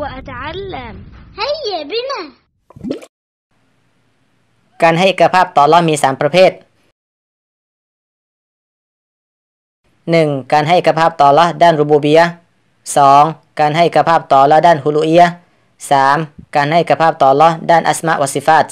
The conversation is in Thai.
وأتعلم هيا بنا การให้เอกภาพต่อรอมีสามประเภท 1. การให้เอกภาพต่อละด้านรูบูเบีย 2. การให้เอกภาพต่อละด้านฮุลูเอีย 3. การให้เอกภาพต่อละด้านอัสมาวสิฟาต